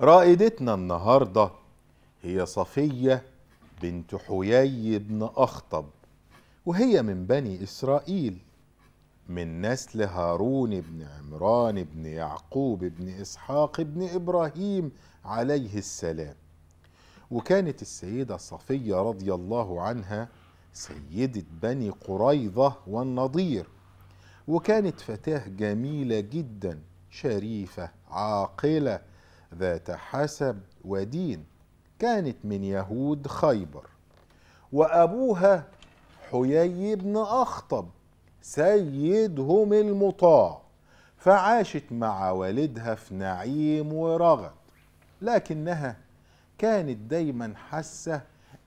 رائدتنا النهارده هي صفيه بنت حيي بن اخطب وهي من بني اسرائيل من نسل هارون بن عمران بن يعقوب بن اسحاق بن ابراهيم عليه السلام وكانت السيده صفيه رضي الله عنها سيده بني قريظه والنضير وكانت فتاه جميله جدا شريفه عاقله ذات حسب ودين كانت من يهود خيبر وأبوها حيي بن أخطب سيدهم المطاع فعاشت مع والدها في نعيم ورغد لكنها كانت دايما حاسة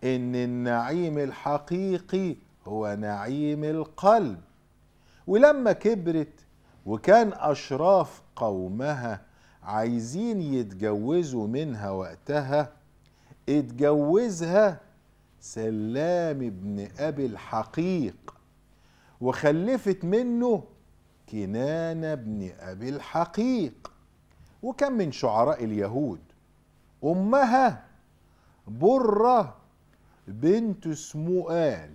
إن النعيم الحقيقي هو نعيم القلب ولما كبرت وكان أشراف قومها عايزين يتجوزوا منها وقتها اتجوزها سلام ابن أبي الحقيق وخلفت منه كنانة ابن أبي الحقيق وكم من شعراء اليهود أمها برة بنت سموآل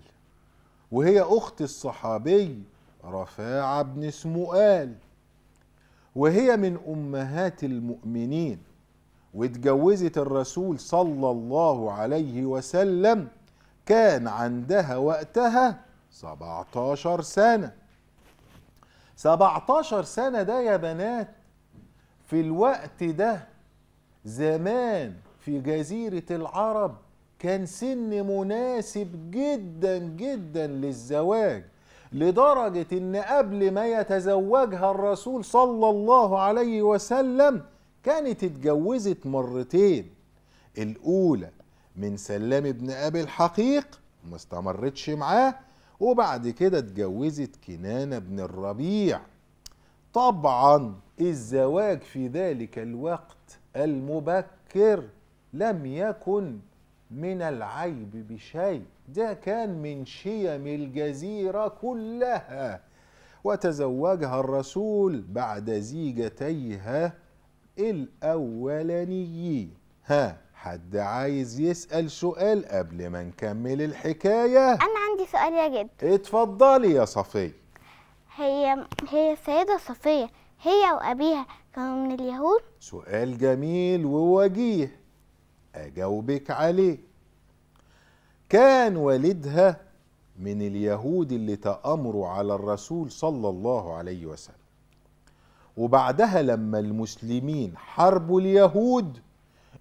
وهي أخت الصحابي رفاعة بن سموآل وهي من امهات المؤمنين واتجوزت الرسول صلى الله عليه وسلم كان عندها وقتها 17 سنه 17 سنه ده يا بنات في الوقت ده زمان في جزيره العرب كان سن مناسب جدا جدا للزواج لدرجة ان قبل ما يتزوجها الرسول صلى الله عليه وسلم كانت اتجوزت مرتين الاولى من سلام ابن ابي الحقيق ما استمرتش معاه وبعد كده اتجوزت كنانة بن الربيع طبعا الزواج في ذلك الوقت المبكر لم يكن من العيب بشيء ده كان من شيم الجزيرة كلها وتزوجها الرسول بعد زيجتيها الأولانيين ها حد عايز يسأل سؤال قبل ما نكمل الحكاية أنا عندي سؤال يا جد اتفضلي يا صفية هي هي السيدة صفية هي وأبيها كانوا من اليهود سؤال جميل ووجيه أجاوبك عليه كان والدها من اليهود اللي تأمروا على الرسول صلى الله عليه وسلم وبعدها لما المسلمين حاربوا اليهود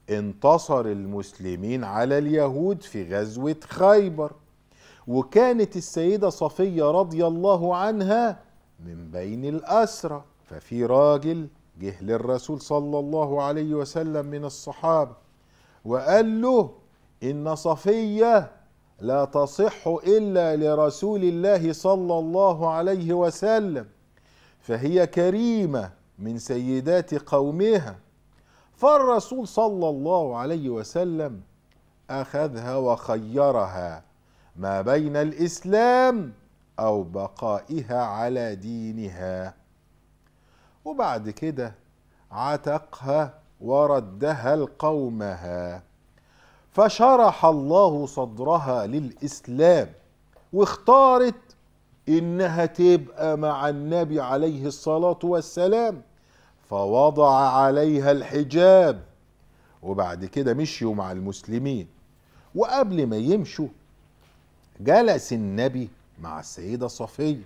انتصر المسلمين على اليهود في غزوة خيبر وكانت السيدة صفية رضي الله عنها من بين الأسرى ففي راجل جه للرسول صلى الله عليه وسلم من الصحابة وقال له إن صفية لا تصح إلا لرسول الله صلى الله عليه وسلم فهي كريمة من سيدات قومها فالرسول صلى الله عليه وسلم أخذها وخيرها ما بين الإسلام أو بقائها على دينها وبعد كده عتقها وردها القومها فشرح الله صدرها للإسلام واختارت إنها تبقى مع النبي عليه الصلاة والسلام فوضع عليها الحجاب وبعد كده مشيوا مع المسلمين وقبل ما يمشوا جلس النبي مع السيدة صفية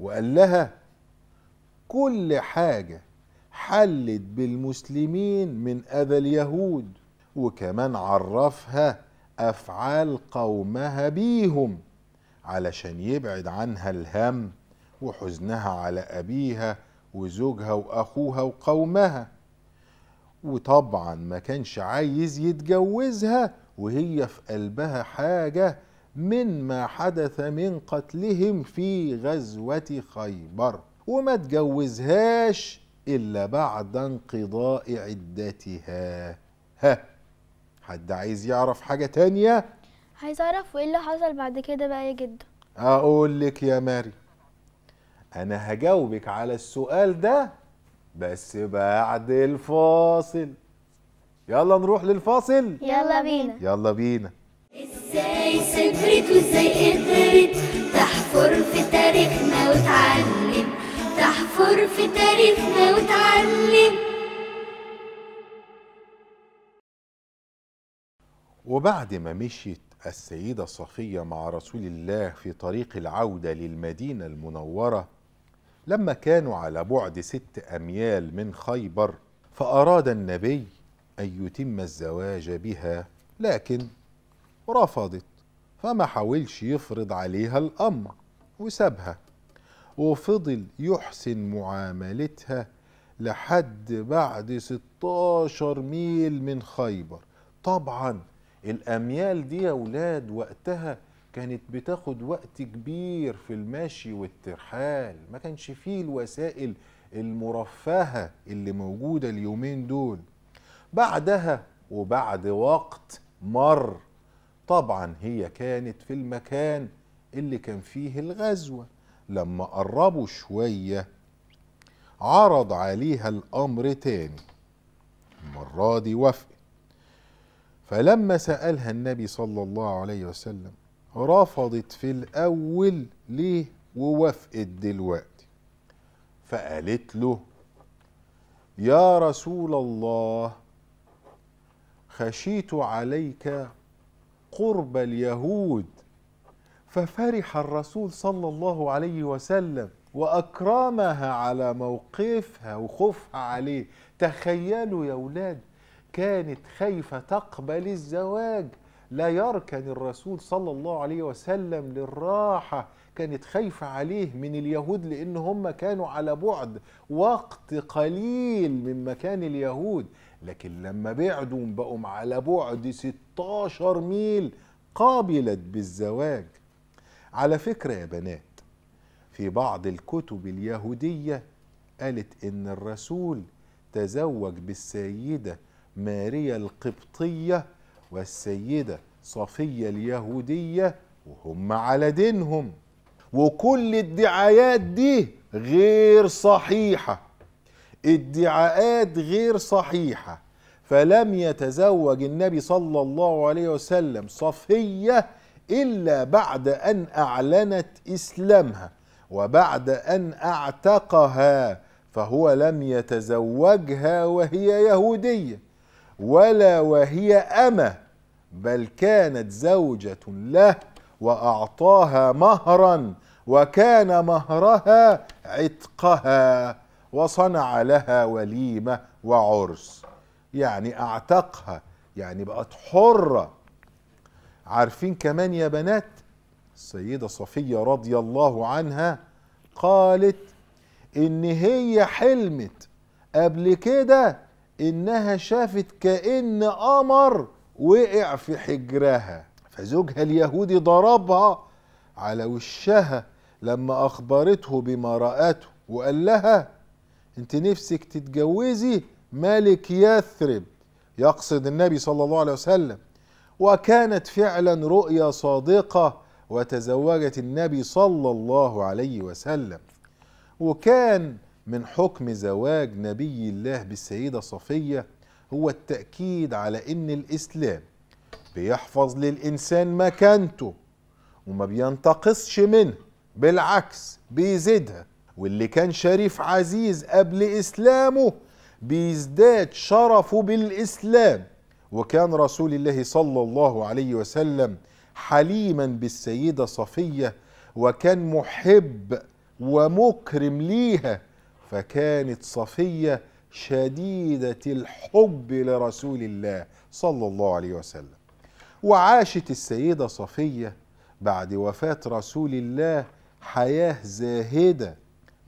وقال لها كل حاجة حلت بالمسلمين من أذى اليهود وكمان عرفها أفعال قومها بيهم علشان يبعد عنها الهم وحزنها على أبيها وزوجها وأخوها وقومها وطبعا ما كانش عايز يتجوزها وهي في قلبها حاجة من ما حدث من قتلهم في غزوة خيبر وما تجوزهاش إلا بعد انقضاء عدتها ها حد عايز يعرف حاجة تانية؟ عايز أعرف وإيه اللي حصل بعد كده بقى يا جدة أقول لك يا ماري أنا هجاوبك على السؤال ده بس بعد الفاصل يلا نروح للفاصل يلا بينا يلا بينا ازاي سافرت وازاي عرفنا وتعلم وبعد ما مشيت السيدة صفية مع رسول الله في طريق العودة للمدينة المنورة لما كانوا على بعد ست أميال من خيبر فأراد النبي أن يتم الزواج بها لكن رفضت فما حاولش يفرض عليها الأمر وسابها وفضل يحسن معاملتها لحد بعد 16 ميل من خيبر طبعا الاميال دي يا ولاد وقتها كانت بتاخد وقت كبير في المشي والترحال ما كانش فيه الوسائل المرفهة اللي موجودة اليومين دول بعدها وبعد وقت مر طبعا هي كانت في المكان اللي كان فيه الغزوة لما قربوا شوية عرض عليها الأمر تاني المرة دي وافقت فلما سألها النبي صلى الله عليه وسلم رفضت في الأول ليه ووافقت دلوقتي فقالت له يا رسول الله خشيت عليك قرب اليهود ففرح الرسول صلى الله عليه وسلم واكرمها على موقفها وخوفها عليه تخيلوا يا اولاد كانت خايفه تقبل الزواج لا يركن الرسول صلى الله عليه وسلم للراحه كانت خايفه عليه من اليهود لان هم كانوا على بعد وقت قليل من مكان اليهود لكن لما بعدوا بقوا على بعد 16 ميل قابلت بالزواج على فكرة يا بنات في بعض الكتب اليهودية قالت إن الرسول تزوج بالسيدة ماريا القبطية والسيدة صفية اليهودية وهم على دينهم وكل الدعايات دي غير صحيحة ادعاءات غير صحيحة فلم يتزوج النبي صلى الله عليه وسلم صفية إلا بعد أن أعلنت إسلامها وبعد أن أعتقها فهو لم يتزوجها وهي يهودية ولا وهي أمة بل كانت زوجة له وأعطاها مهرا وكان مهرها عتقها وصنع لها وليمة وعرس يعني أعتقها يعني بقت حرة عارفين كمان يا بنات السيدة صفية رضي الله عنها قالت ان هي حلمت قبل كده انها شافت كأن قمر وقع في حجرها فزوجها اليهودي ضربها على وشها لما اخبرته بما رأته وقال لها انت نفسك تتجوزي ملك يثرب يقصد النبي صلى الله عليه وسلم وكانت فعلا رؤيا صادقه وتزوجت النبي صلى الله عليه وسلم وكان من حكم زواج نبي الله بالسيده صفيه هو التاكيد على ان الاسلام بيحفظ للانسان مكانته وما بينتقصش منه بالعكس بيزيدها واللي كان شريف عزيز قبل اسلامه بيزداد شرفه بالاسلام وكان رسول الله صلى الله عليه وسلم حليما بالسيدة صفية وكان محب ومكرم ليها فكانت صفية شديدة الحب لرسول الله صلى الله عليه وسلم وعاشت السيدة صفية بعد وفاة رسول الله حياة زاهدة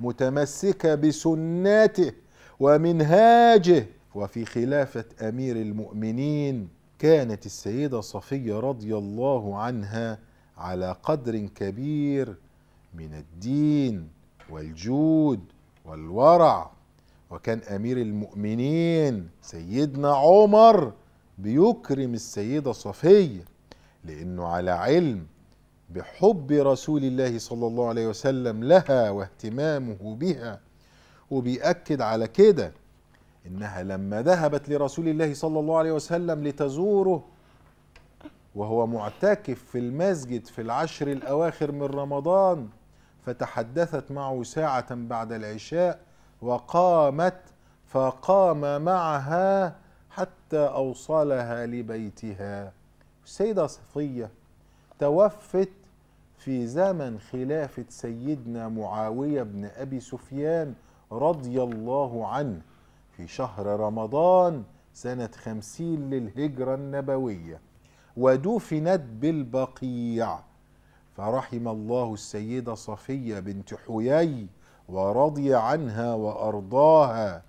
متمسكة بسنته ومنهاجه وفي خلافة أمير المؤمنين كانت السيدة صفية رضي الله عنها على قدر كبير من الدين والجود والورع وكان أمير المؤمنين سيدنا عمر بيكرم السيدة صفية لأنه على علم بحب رسول الله صلى الله عليه وسلم لها واهتمامه بها وبيأكد على كده إنها لما ذهبت لرسول الله صلى الله عليه وسلم لتزوره وهو معتكف في المسجد في العشر الأواخر من رمضان فتحدثت معه ساعة بعد العشاء وقامت فقام معها حتى أوصلها لبيتها السيدة صفية توفت في زمن خلافة سيدنا معاوية بن أبي سفيان رضي الله عنه في شهر رمضان سنة خمسين للهجرة النبوية ودفنت بالبقيع فرحم الله السيدة صفية بنت حيي ورضي عنها وأرضاها